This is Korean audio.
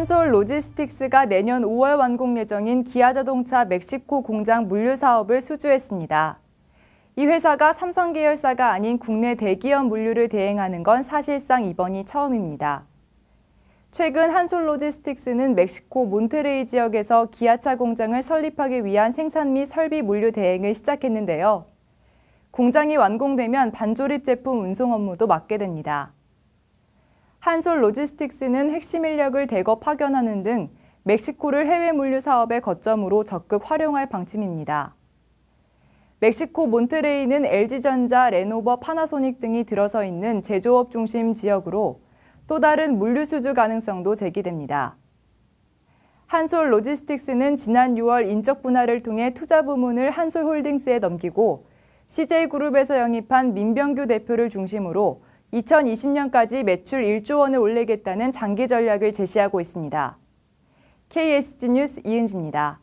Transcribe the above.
한솔 로지스틱스가 내년 5월 완공 예정인 기아자동차 멕시코 공장 물류 사업을 수주했습니다. 이 회사가 삼성 계열사가 아닌 국내 대기업 물류를 대행하는 건 사실상 이번이 처음입니다. 최근 한솔 로지스틱스는 멕시코 몬테레이 지역에서 기아차 공장을 설립하기 위한 생산 및 설비 물류 대행을 시작했는데요. 공장이 완공되면 반조립 제품 운송 업무도 맡게 됩니다. 한솔 로지스틱스는 핵심 인력을 대거 파견하는 등 멕시코를 해외 물류 사업의 거점으로 적극 활용할 방침입니다. 멕시코 몬트레이는 LG전자, 레노버, 파나소닉 등이 들어서 있는 제조업 중심 지역으로 또 다른 물류 수주 가능성도 제기됩니다. 한솔 로지스틱스는 지난 6월 인적 분할을 통해 투자 부문을 한솔 홀딩스에 넘기고 CJ그룹에서 영입한 민병규 대표를 중심으로 2020년까지 매출 1조 원을 올리겠다는 장기 전략을 제시하고 있습니다. KSG 뉴스 이은지입니다.